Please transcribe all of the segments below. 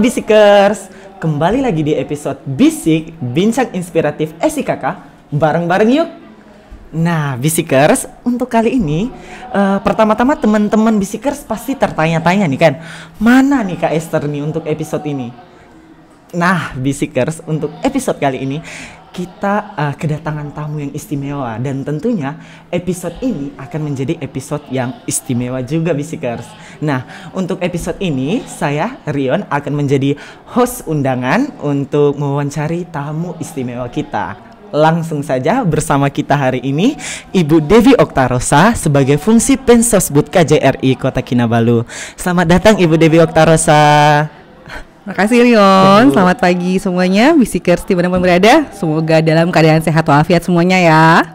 Bisikers, kembali lagi di episode Bisik Bincang Inspiratif SIKK bareng-bareng yuk. Nah, Bisikers, untuk kali ini uh, pertama-tama teman-teman Bisikers pasti tertanya-tanya nih kan, mana nih Kak Esther nih untuk episode ini? Nah, Bisikers, untuk episode kali ini kita uh, kedatangan tamu yang istimewa dan tentunya episode ini akan menjadi episode yang istimewa juga Bisikers. Nah, untuk episode ini saya Rion akan menjadi host undangan untuk mewawancari tamu istimewa kita langsung saja bersama kita hari ini Ibu Devi Oktarosa sebagai fungsi Pensosbud KJRI Kota Kinabalu. Selamat datang Ibu Devi Oktarosa. Makasih Leon. selamat pagi semuanya Bisikers di mana pun berada Semoga dalam keadaan sehat walafiat semuanya ya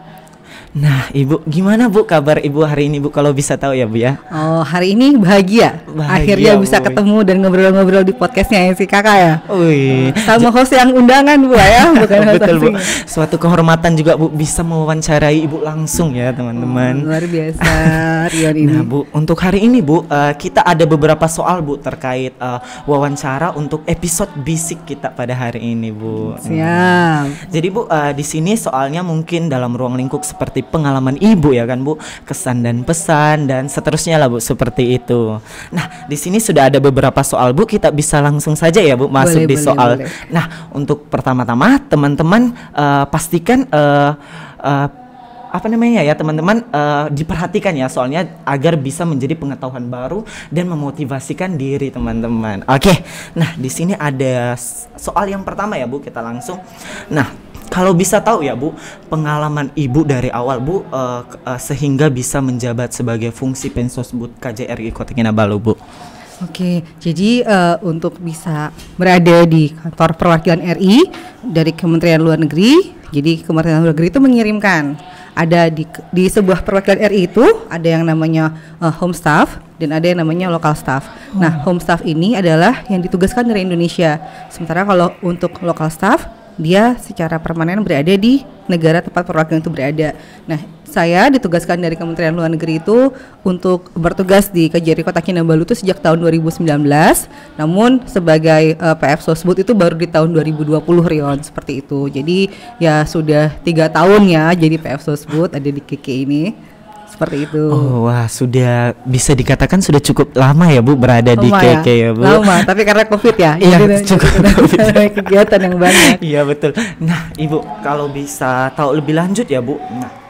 Nah, Ibu, gimana Bu kabar Ibu hari ini Bu kalau bisa tahu ya Bu ya? Oh, hari ini bahagia. bahagia Akhirnya bu. bisa ketemu dan ngobrol-ngobrol di podcastnya si Kakak ya. Wih. Sama host yang undangan Bu ya, bukan host Betul Bu. Suatu kehormatan juga Bu bisa mewawancarai Ibu langsung ya, teman-teman. Oh, luar biasa Rion ini. Nah, Bu, untuk hari ini Bu, uh, kita ada beberapa soal Bu terkait uh, wawancara untuk episode bisik kita pada hari ini Bu. Siap. Hmm. Jadi Bu, uh, di sini soalnya mungkin dalam ruang lingkup seperti pengalaman ibu ya kan Bu, kesan dan pesan dan seterusnya lah Bu seperti itu. Nah, di sini sudah ada beberapa soal Bu, kita bisa langsung saja ya Bu masuk boleh, di boleh, soal. Boleh. Nah, untuk pertama-tama teman-teman uh, pastikan uh, uh, apa namanya ya teman-teman uh, diperhatikan ya soalnya agar bisa menjadi pengetahuan baru dan memotivasikan diri teman-teman. Oke. Okay. Nah, di sini ada soal yang pertama ya Bu, kita langsung. Nah, kalau bisa tahu ya Bu, pengalaman Ibu dari awal Bu uh, uh, sehingga bisa menjabat sebagai fungsi pensosbud KJRI Kota Kinabalu Bu. Oke, jadi uh, untuk bisa berada di kantor perwakilan RI dari Kementerian Luar Negeri, jadi Kementerian Luar Negeri itu mengirimkan ada di di sebuah perwakilan RI itu ada yang namanya uh, home staff dan ada yang namanya local staff. Nah, oh. Nah, home staff ini adalah yang ditugaskan dari Indonesia. Sementara kalau untuk local staff dia secara permanen berada di negara tempat perwakilan itu berada. Nah, saya ditugaskan dari Kementerian Luar Negeri itu untuk bertugas di KJRI Kota Kinabalu itu sejak tahun 2019. Namun sebagai uh, eh, PF Sosbud itu baru di tahun 2020 Rion seperti itu. Jadi ya sudah tiga tahun ya jadi PF Sosbud ada di KK ini seperti itu. Oh, wah, sudah bisa dikatakan sudah cukup lama ya, Bu, berada lama di KK ya, ya Bu. Lama, tapi karena Covid ya. Iya, cukup COVID. kegiatan yang banyak. Iya, betul. Nah, Ibu, kalau bisa tahu lebih lanjut ya, Bu. Nah,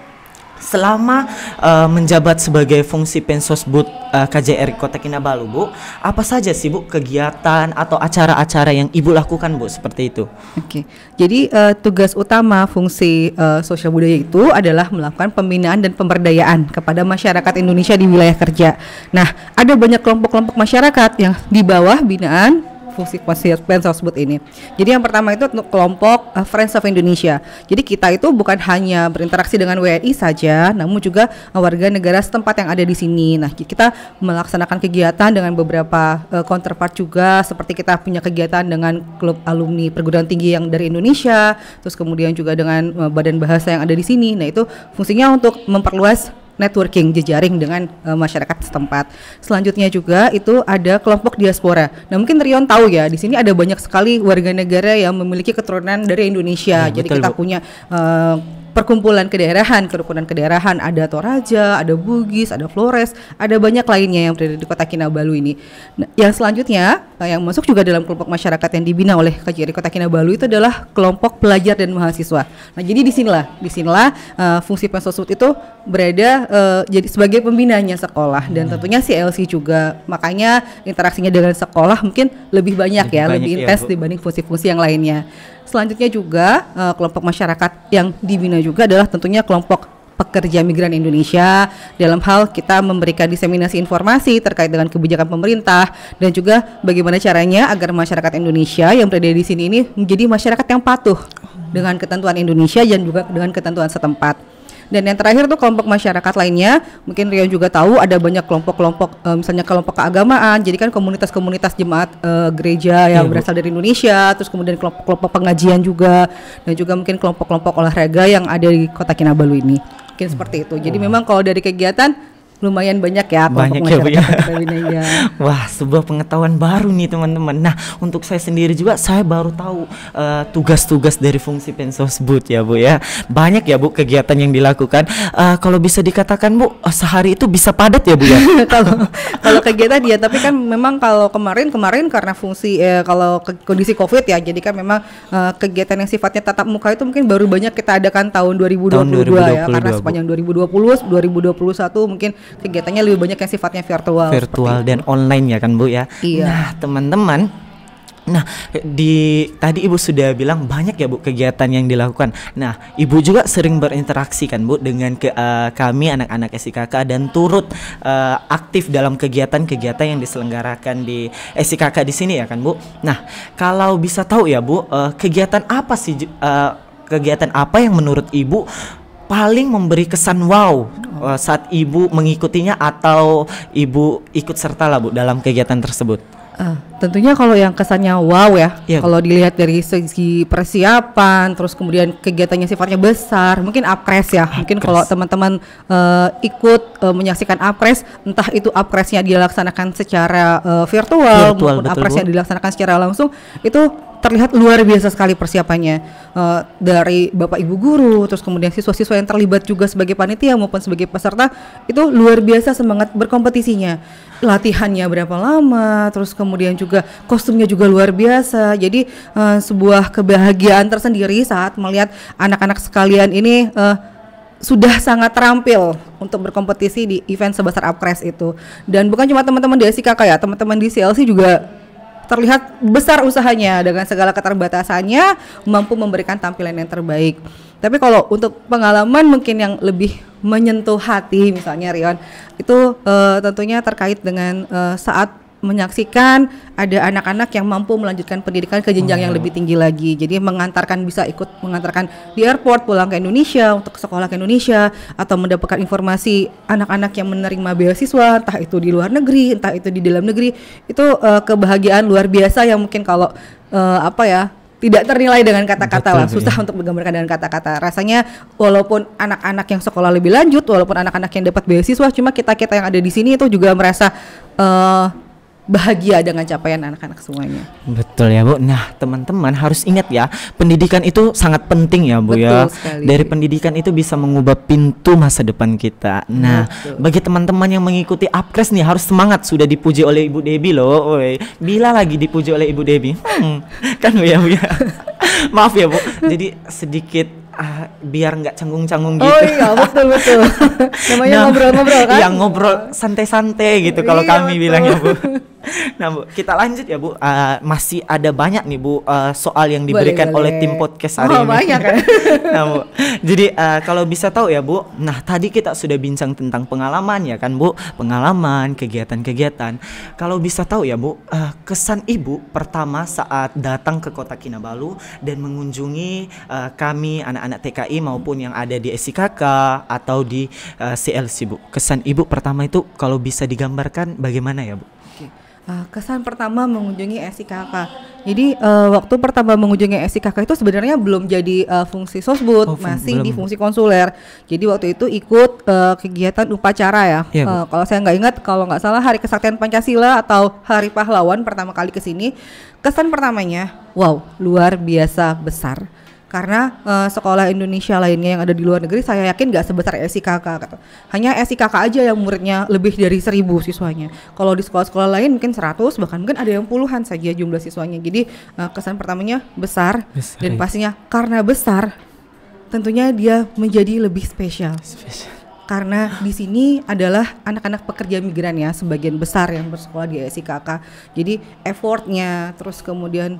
selama uh, menjabat sebagai fungsi pensosbud uh, eh, KJRI Kota Kinabalu, Bu, apa saja sih Bu kegiatan atau acara-acara yang Ibu lakukan, Bu, seperti itu? Oke. Jadi uh, tugas utama fungsi uh, sosial budaya itu adalah melakukan pembinaan dan pemberdayaan kepada masyarakat Indonesia di wilayah kerja. Nah, ada banyak kelompok-kelompok masyarakat yang di bawah binaan fungsi pensel tersebut ini. Jadi yang pertama itu untuk kelompok uh, Friends of Indonesia. Jadi kita itu bukan hanya berinteraksi dengan WNI saja, namun juga eh, warga negara setempat yang ada di sini. Nah, kita melaksanakan kegiatan dengan beberapa uh, counterpart juga seperti kita punya kegiatan dengan klub alumni perguruan tinggi yang dari Indonesia, terus kemudian juga dengan uh, badan bahasa yang ada di sini. Nah, itu fungsinya untuk memperluas networking jejaring dengan uh, masyarakat setempat. Selanjutnya juga itu ada kelompok diaspora. Nah, mungkin Rion tahu ya, di sini ada banyak sekali warga negara yang memiliki keturunan dari Indonesia. Ya, Jadi betul, kita Bu. punya uh, perkumpulan kedaerahan, kerukunan kedaerahan ada Toraja, ada Bugis, ada Flores, ada banyak lainnya yang berada di Kota Kinabalu ini. Nah, yang selanjutnya nah, yang masuk juga dalam kelompok masyarakat yang dibina oleh KJRI Kota Kinabalu itu adalah kelompok pelajar dan mahasiswa. Nah, jadi di disinilah, sinilah uh, fungsi pensosut itu berada uh, jadi sebagai pembinanya sekolah dan hmm. tentunya si LC juga. Makanya interaksinya dengan sekolah mungkin lebih banyak lebih ya, banyak lebih ya, intens ya, dibanding fungsi-fungsi yang lainnya. Selanjutnya juga uh, kelompok masyarakat yang dibina juga adalah tentunya kelompok pekerja migran Indonesia dalam hal kita memberikan diseminasi informasi terkait dengan kebijakan pemerintah dan juga bagaimana caranya agar masyarakat Indonesia yang berada di sini ini menjadi masyarakat yang patuh dengan ketentuan Indonesia dan juga dengan ketentuan setempat. Dan yang terakhir tuh kelompok masyarakat lainnya, mungkin Rio juga tahu ada banyak kelompok-kelompok eh, misalnya kelompok keagamaan. Jadi kan komunitas-komunitas jemaat uh, gereja iya, yang yeah, berasal dari Indonesia, terus kemudian kelompok-kelompok pengajian juga dan juga mungkin kelompok-kelompok olahraga yang ada di Kota Kinabalu ini. Mungkin seperti itu. Jadi oh. memang kalau dari kegiatan lumayan banyak ya banyak ya, bu ya Wah, sebuah pengetahuan baru nih teman-teman. Nah, untuk saya sendiri juga saya baru tahu eh, tugas-tugas uh, dari fungsi pensosbud ya Bu ya. Banyak ya Bu kegiatan yang dilakukan. Uh, kalau bisa dikatakan Bu uh, sehari itu bisa padat ya Bu ya. Kalau kalau kegiatan ya, tapi kan memang kalau kemarin kemarin karena fungsi eh, kalau ke, kondisi Covid ya, jadi kan memang uh, kegiatan yang sifatnya tatap muka itu mungkin baru banyak kita adakan tahun 2022, ya, tahun 2022 ya 2022, karena Bu. sepanjang 2020 2021 mungkin kegiatannya lebih banyak yang sifatnya virtual. Virtual dan online ya kan Bu ya. Iya. Nah, teman-teman Nah, di tadi Ibu sudah bilang banyak ya Bu kegiatan yang dilakukan. Nah, Ibu juga sering berinteraksi kan Bu dengan ke, uh, kami anak-anak SIKK dan turut uh, aktif dalam kegiatan-kegiatan yang diselenggarakan di SIKK di sini ya kan Bu. Nah, kalau bisa tahu ya Bu, uh, kegiatan apa sih uh, kegiatan apa yang menurut Ibu paling memberi kesan wow oh. eh, saat ibu mengikutinya atau ibu ikut serta lah bu dalam kegiatan tersebut? Uh, tentunya kalau yang kesannya wow ya, yeah. kalau dilihat dari segi persiapan, terus kemudian kegiatannya sifatnya besar, mungkin apres ya, mungkin kalau teman-teman uh, ikut uh, menyaksikan apres, entah itu apresnya dilaksanakan secara uh, virtual, virtual maupun dilaksanakan secara langsung, itu terlihat luar biasa sekali persiapannya uh, dari bapak ibu guru terus kemudian siswa-siswa yang terlibat juga sebagai panitia maupun sebagai peserta itu luar biasa semangat berkompetisinya latihannya berapa lama terus kemudian juga kostumnya juga luar biasa jadi uh, sebuah kebahagiaan tersendiri saat melihat anak-anak sekalian ini uh, sudah sangat terampil untuk berkompetisi di event sebesar Upcres itu. Dan bukan cuma teman-teman di SIKK ya, teman-teman di CLC juga terlihat besar usahanya dengan segala keterbatasannya mampu memberikan tampilan yang terbaik. Tapi kalau untuk pengalaman mungkin yang lebih menyentuh hati misalnya Rion itu uh, tentunya terkait dengan uh, saat menyaksikan ada anak-anak yang mampu melanjutkan pendidikan ke jenjang hmm. yang lebih tinggi lagi. Jadi mengantarkan bisa ikut mengantarkan di airport pulang ke Indonesia untuk sekolah ke Indonesia atau mendapatkan informasi anak-anak yang menerima beasiswa entah itu di luar negeri, entah itu di dalam negeri. Itu uh, kebahagiaan luar biasa yang mungkin kalau uh, apa ya tidak ternilai dengan kata-kata lah susah ya. untuk menggambarkan dengan kata-kata rasanya walaupun anak-anak yang sekolah lebih lanjut walaupun anak-anak yang dapat beasiswa cuma kita kita yang ada di sini itu juga merasa uh, bahagia dengan capaian anak-anak semuanya. Betul ya Bu. Nah teman-teman harus ingat ya pendidikan itu sangat penting ya Bu ya. Betul ya. Sekali. Dari pendidikan itu bisa mengubah pintu masa depan kita. Nah Betul. bagi teman-teman yang mengikuti Upkres nih harus semangat sudah dipuji oleh Ibu Debi loh. Oi. Bila lagi dipuji oleh Ibu Debi, hmm, kan Bu ya Bu ya. Maaf ya Bu. Jadi sedikit uh, biar nggak canggung-canggung oh gitu. Oh iya betul betul. Namanya nah, ngobrol-ngobrol nah, kan. Yang ngobrol santai-santai gitu iya, kalau kami betul. bilang ya bu. nah bu kita lanjut ya bu uh, masih ada banyak nih bu uh, soal yang diberikan boleh, oleh tim podcast hari oh, ini banyak kan nah bu jadi uh, kalau bisa tahu ya bu nah tadi kita sudah bincang tentang pengalaman ya kan bu pengalaman kegiatan-kegiatan kalau bisa tahu ya bu uh, kesan ibu pertama saat datang ke kota Kinabalu dan mengunjungi uh, kami anak-anak TKI maupun yang ada di SIKK atau di uh, CLC bu kesan ibu pertama itu kalau bisa digambarkan bagaimana ya bu Ah, kesan pertama mengunjungi SIKK. Jadi uh, waktu pertama mengunjungi SIKK itu sebenarnya belum jadi uh, fungsi sosbud, oh, fung masih belum. di fungsi konsuler. Jadi waktu itu ikut uh, kegiatan upacara ya. ya uh, kalau saya nggak ingat, kalau nggak salah Hari Kesaktian Pancasila atau Hari Pahlawan pertama kali ke sini. Kesan pertamanya, wow, luar biasa besar karena uh, sekolah Indonesia lainnya yang ada di luar negeri saya yakin nggak sebesar SIKK gitu. Hanya SIKK aja yang muridnya lebih dari seribu siswanya. Kalau di sekolah-sekolah lain mungkin seratus bahkan mungkin ada yang puluhan saja jumlah siswanya. Jadi uh, kesan pertamanya besar, besar dan iya. pastinya ya. karena besar tentunya dia menjadi lebih spesial. spesial. Karena di sini adalah anak-anak pekerja migran ya sebagian besar yang bersekolah di SIKK. Jadi effortnya terus kemudian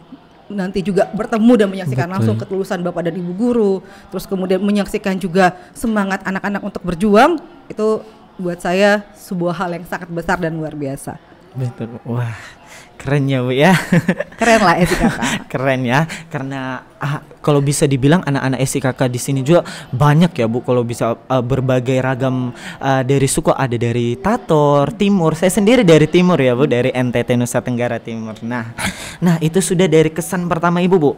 nanti juga bertemu dan menyaksikan Betul. langsung ketulusan Bapak dan Ibu guru, terus kemudian menyaksikan juga semangat anak-anak untuk berjuang, itu buat saya sebuah hal yang sangat besar dan luar biasa. Betul. Wah, Keren ya Bu ya. Keren lah SIKK. Keren ya karena ah, kalau bisa dibilang anak-anak SIKK di sini juga banyak ya Bu kalau bisa uh, berbagai ragam uh, dari suku ada dari Tator, Timur. Saya sendiri dari Timur ya Bu, dari NTT Nusa Tenggara Timur. Nah, nah itu sudah dari kesan pertama Ibu Bu.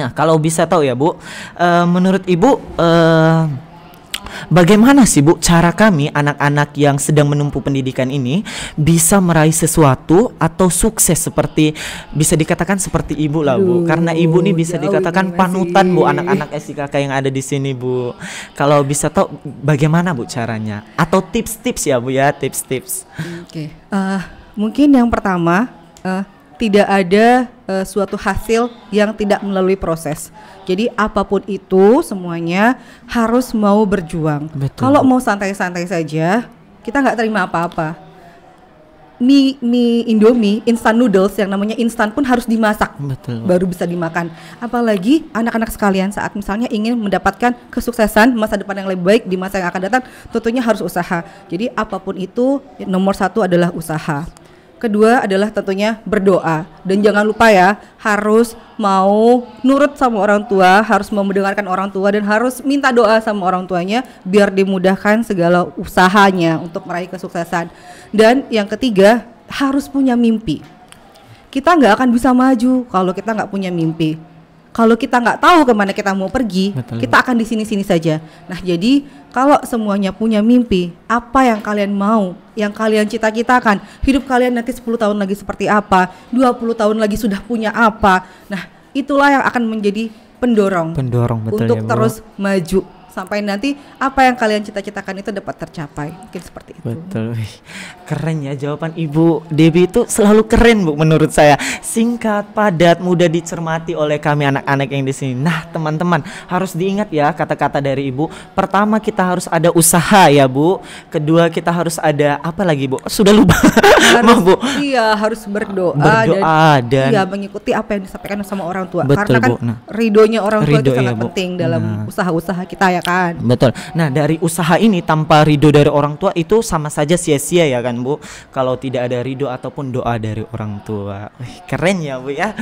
Nah, kalau bisa tahu ya Bu, uh, menurut Ibu uh, bagaimana sih Bu cara kami anak-anak yang sedang menempuh pendidikan ini bisa meraih sesuatu atau sukses seperti bisa dikatakan seperti Ibu lah Bu. Duh, Karena Ibu nih bisa dikatakan panutan Bu anak-anak SIKK yang ada di sini Bu. Kalau bisa tahu bagaimana Bu caranya atau tips-tips ya Bu ya, tips-tips. Oke. Okay. Uh, eh, mungkin yang pertama uh, tidak ada uh, suatu hasil yang tidak melalui proses. Jadi apapun itu semuanya harus mau berjuang. Kalau mau santai-santai saja, kita nggak terima apa-apa. Mie, mie Indomie, instan noodles yang namanya instan pun harus dimasak Betul. baru bisa dimakan. Apalagi anak-anak sekalian saat misalnya ingin mendapatkan kesuksesan masa depan yang lebih baik di masa yang akan datang, tentunya harus usaha. Jadi apapun itu nomor satu adalah usaha. Kedua adalah tentunya berdoa dan jangan lupa ya harus mau nurut sama orang tua, harus mau mendengarkan orang tua dan harus minta doa sama orang tuanya biar dimudahkan segala usahanya untuk meraih kesuksesan. Dan yang ketiga harus punya mimpi. Kita nggak akan bisa maju kalau kita nggak punya mimpi kalau kita nggak tahu kemana kita mau pergi, Betul. kita akan di sini-sini saja. Nah, jadi kalau semuanya punya mimpi, apa yang kalian mau, yang kalian cita-citakan, hidup kalian nanti 10 tahun lagi seperti apa, 20 tahun lagi sudah punya apa. Nah, itulah yang akan menjadi pendorong, pendorong untuk ya, terus maju sampai nanti apa yang kalian cita-citakan itu dapat tercapai mungkin seperti itu betul keren ya jawaban ibu Debi itu selalu keren bu menurut saya singkat padat mudah dicermati oleh kami anak-anak yang di sini nah teman-teman harus diingat ya kata-kata dari ibu pertama kita harus ada usaha ya bu kedua kita harus ada apa lagi bu sudah lupa harus, bu iya harus berdoa, berdoa dan, dan iya mengikuti apa yang disampaikan sama orang tua betul, karena kan Nah, ridonya orang tua Ridho, itu ya, sangat ya, penting dalam nah. usaha-usaha nah. kita ya kan betul nah dari usaha ini tanpa ridho dari orang tua itu sama saja sia-sia ya kan bu kalau tidak ada ridho ataupun doa dari orang tua Wih, keren ya bu ya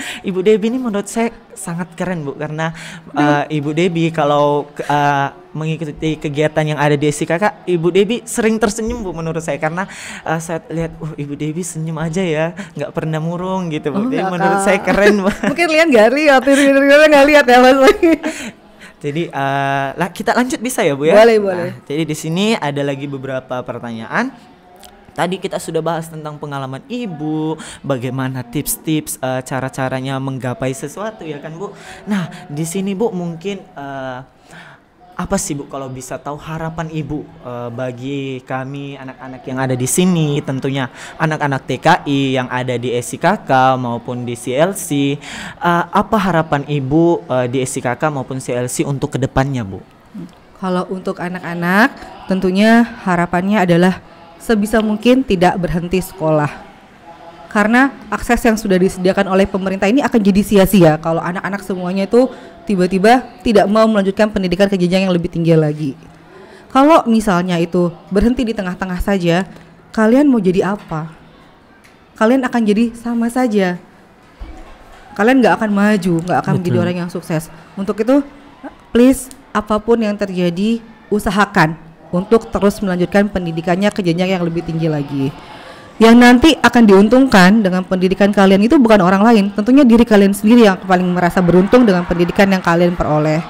Ibu Debi ini menurut saya sangat keren bu karena uh, Ibu Debi kalau uh, mengikuti kegiatan yang ada di kakak, Ibu Debi sering tersenyum bu menurut saya karena uh, saya lihat uh Ibu Debi senyum aja ya nggak pernah murung gitu bu. Oh, Jadi menurut kak. saya keren bu. Mungkin lihat nggak lihat, lihat nggak lihat ya mas lagi. Jadi uh, eh, lah kita lanjut bisa ya Bu ya? Boleh, boleh. Nah, jadi di sini ada lagi beberapa pertanyaan. Tadi kita sudah bahas tentang pengalaman ibu, bagaimana tips-tips uh, cara-caranya menggapai sesuatu ya kan Bu. Nah, di sini Bu mungkin uh, apa sih Bu kalau bisa tahu harapan Ibu e, bagi kami anak-anak yang ada di sini tentunya anak-anak TKI yang ada di SIKK maupun di CLC e, eh, apa harapan Ibu e, di SIKK maupun CLC untuk kedepannya Bu? Kalau untuk anak-anak tentunya harapannya adalah sebisa mungkin tidak berhenti sekolah karena akses yang sudah disediakan oleh pemerintah ini akan jadi sia-sia kalau anak-anak semuanya itu tiba-tiba tidak mau melanjutkan pendidikan ke jenjang yang lebih tinggi lagi. Kalau misalnya itu berhenti di tengah-tengah saja, kalian mau jadi apa? Kalian akan jadi sama saja. Kalian nggak akan maju, nggak akan Betul. menjadi orang yang sukses. Untuk itu, please apapun yang terjadi, usahakan untuk terus melanjutkan pendidikannya ke jenjang yang lebih tinggi lagi yang nanti akan diuntungkan dengan pendidikan kalian itu bukan orang lain tentunya diri kalian sendiri yang paling merasa beruntung dengan pendidikan yang kalian peroleh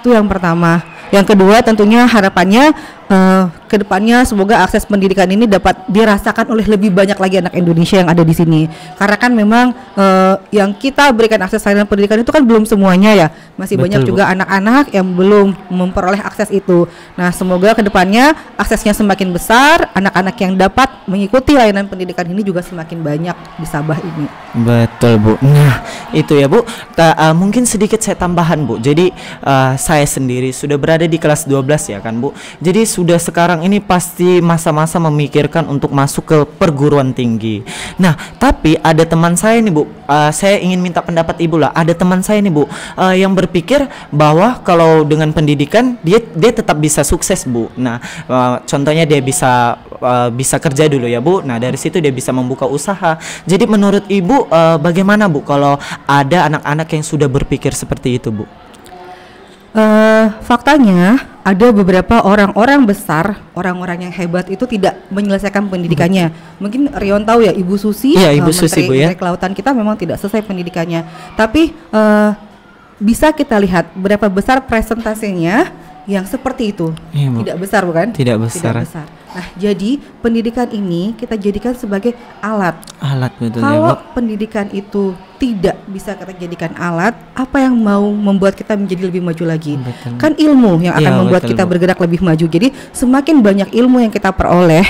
itu yang pertama yang kedua tentunya harapannya uh, kedepannya semoga akses pendidikan ini dapat dirasakan oleh lebih banyak lagi anak Indonesia yang ada di sini. Karena kan memang uh, yang kita berikan akses layanan pendidikan itu kan belum semuanya ya, masih Betul, banyak juga anak-anak yang belum memperoleh akses itu. Nah semoga kedepannya aksesnya semakin besar, anak-anak yang dapat mengikuti layanan pendidikan ini juga semakin banyak di Sabah ini. Betul bu. Nah itu ya bu. Ta, uh, mungkin sedikit saya tambahan bu. Jadi uh, saya sendiri sudah berada di kelas 12 ya kan bu. Jadi sudah sekarang sekarang ini pasti masa-masa memikirkan untuk masuk ke perguruan tinggi. Nah, tapi ada teman saya nih Bu, uh, saya ingin minta pendapat Ibu lah. Ada teman saya nih Bu uh, yang berpikir bahwa kalau dengan pendidikan dia dia tetap bisa sukses Bu. Nah, uh, contohnya dia bisa uh, bisa kerja dulu ya Bu. Nah, dari situ dia bisa membuka usaha. Jadi menurut Ibu uh, bagaimana Bu kalau ada anak-anak yang sudah berpikir seperti itu Bu? Uh, faktanya ada beberapa orang-orang besar, orang-orang yang hebat itu tidak menyelesaikan pendidikannya. Hmm. Mungkin Rion tahu ya, Ibu Susi, ya, Ibu uh, Menteri, Susi, Bu, ya. Menteri Kelautan kita memang tidak selesai pendidikannya. Tapi uh, bisa kita lihat berapa besar presentasinya yang seperti itu. Ya, tidak besar bukan? Tidak besar. Tidak besar. Nah, jadi pendidikan ini kita jadikan sebagai alat. Alat betul. Ya, Kalau ya, pendidikan itu tidak bisa kita jadikan alat, apa yang mau membuat kita menjadi lebih maju lagi? Betul. Kan ilmu yang akan ya, membuat betul, kita bu. bergerak lebih maju. Jadi semakin banyak ilmu yang kita peroleh,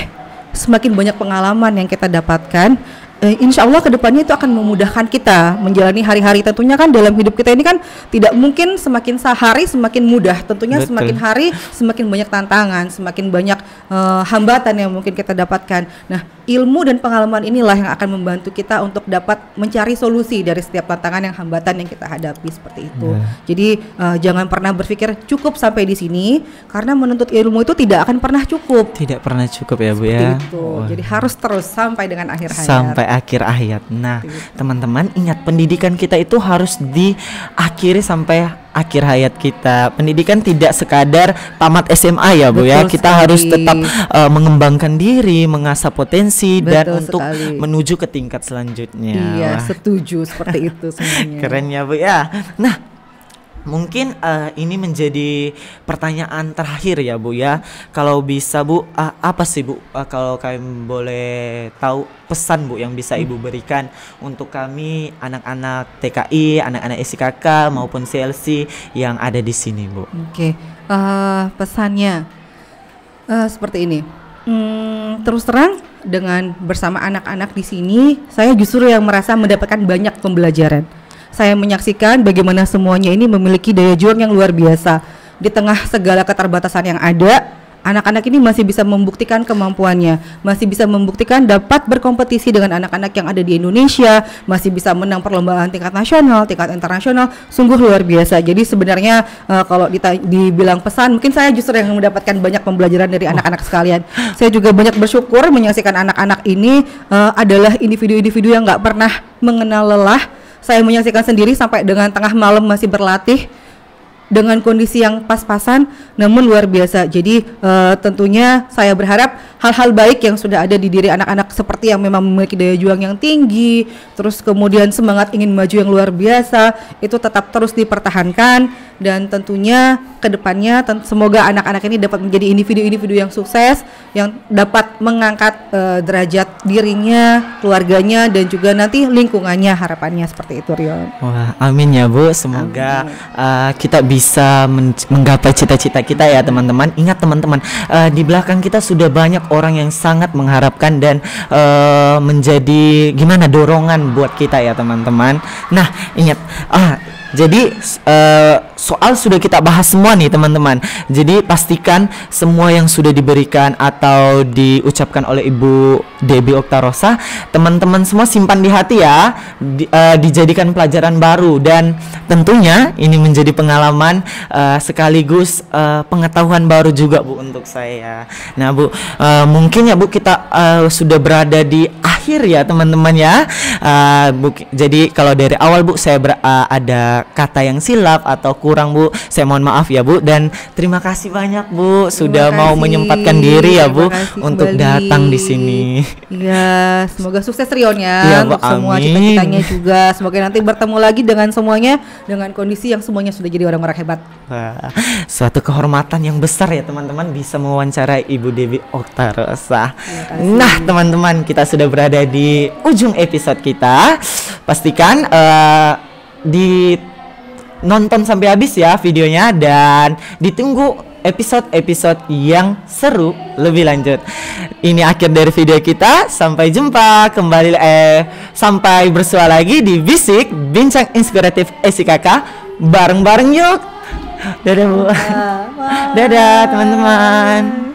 semakin banyak pengalaman yang kita dapatkan, eh, insya Allah kedepannya itu akan memudahkan kita menjalani hari-hari tentunya kan dalam hidup kita ini kan tidak mungkin semakin sehari semakin mudah tentunya Betul. semakin hari semakin banyak tantangan semakin banyak eh, hambatan yang mungkin kita dapatkan nah ilmu dan pengalaman inilah yang akan membantu kita untuk dapat mencari solusi dari setiap tantangan yang hambatan yang kita hadapi seperti itu yeah. jadi eh, jangan pernah berpikir cukup sampai di sini karena menuntut ilmu itu tidak akan pernah cukup tidak pernah cukup ya seperti bu ya itu. Oh. jadi harus terus sampai dengan akhir hayat sampai akhir ayat. Nah, teman-teman ingat pendidikan kita itu harus diakhiri sampai akhir hayat kita. Pendidikan tidak sekadar tamat SMA ya, Bu ya. Betul ya. Kita sekali. harus tetap uh, mengembangkan diri, mengasah potensi Betul dan untuk menuju ke tingkat selanjutnya. Iya, setuju seperti itu semuanya. Keren ya, Bu ya. Nah, Mungkin uh, ini menjadi pertanyaan terakhir ya Bu ya. Kalau bisa Bu uh, apa sih Bu uh, kalau kami boleh tahu pesan Bu yang bisa Ibu hmm. berikan untuk kami anak-anak TKI, anak-anak SIKK maupun CLC yang ada di sini Bu. Oke. Okay. Uh, pesannya uh, seperti ini. Hmm, terus terang dengan bersama anak-anak di sini saya justru yang merasa mendapatkan banyak pembelajaran saya menyaksikan bagaimana semuanya ini memiliki daya juang yang luar biasa. Di tengah segala keterbatasan yang ada, anak-anak ini masih bisa membuktikan kemampuannya, masih bisa membuktikan dapat berkompetisi dengan anak-anak yang ada di Indonesia, masih bisa menang perlombaan tingkat nasional, tingkat internasional, sungguh luar biasa. Jadi sebenarnya uh, kalau dibilang pesan, mungkin saya justru yang mendapatkan banyak pembelajaran dari anak-anak sekalian. Saya juga banyak bersyukur menyaksikan anak-anak ini uh, adalah individu-individu yang nggak pernah mengenal lelah saya menyaksikan sendiri sampai dengan tengah malam masih berlatih dengan kondisi yang pas-pasan namun luar biasa. Jadi uh, tentunya saya berharap hal-hal baik yang sudah ada di diri anak-anak seperti yang memang memiliki daya juang yang tinggi, terus kemudian semangat ingin maju yang luar biasa itu tetap terus dipertahankan dan tentunya kedepannya ten semoga anak-anak ini dapat menjadi individu-individu yang sukses yang dapat mengangkat uh, derajat dirinya, keluarganya dan juga nanti lingkungannya harapannya seperti itu Rion. Wah, amin ya Bu. Semoga uh, kita bisa bisa menggapai cita-cita kita ya teman-teman. Ingat teman-teman, uh, di belakang kita sudah banyak orang yang sangat mengharapkan dan uh, menjadi gimana dorongan buat kita ya teman-teman. Nah, ingat ah jadi uh, soal sudah kita bahas semua nih teman-teman. Jadi pastikan semua yang sudah diberikan atau diucapkan oleh Ibu Debbie Oktarosa, teman-teman semua simpan di hati ya, di, uh, dijadikan pelajaran baru dan tentunya ini menjadi pengalaman uh, sekaligus uh, pengetahuan baru juga Bu untuk saya. Nah Bu, uh, mungkin ya Bu kita uh, sudah berada di akhir ya teman-teman ya. Uh, bu, jadi kalau dari awal Bu saya ber, uh, ada kata yang silap atau kurang Bu, saya mohon maaf ya Bu dan terima kasih banyak Bu sudah kasih. mau menyempatkan diri ya Bu untuk kembali. datang di sini. Ya semoga sukses Rion ya, ya Bu, untuk amin. semua cita-citanya juga. Semoga nanti bertemu lagi dengan semuanya dengan kondisi yang semuanya sudah jadi orang-orang hebat. suatu kehormatan yang besar ya teman-teman bisa mewawancarai Ibu Dewi Oktarosa. Nah, teman-teman kita sudah berada berada di ujung episode kita. Pastikan uh, di nonton sampai habis ya videonya dan ditunggu episode-episode yang seru lebih lanjut. Ini akhir dari video kita. Sampai jumpa kembali eh sampai bersua lagi di Bisik Bincang Inspiratif SIKK bareng-bareng yuk. Dadah Bu. Dadah teman-teman.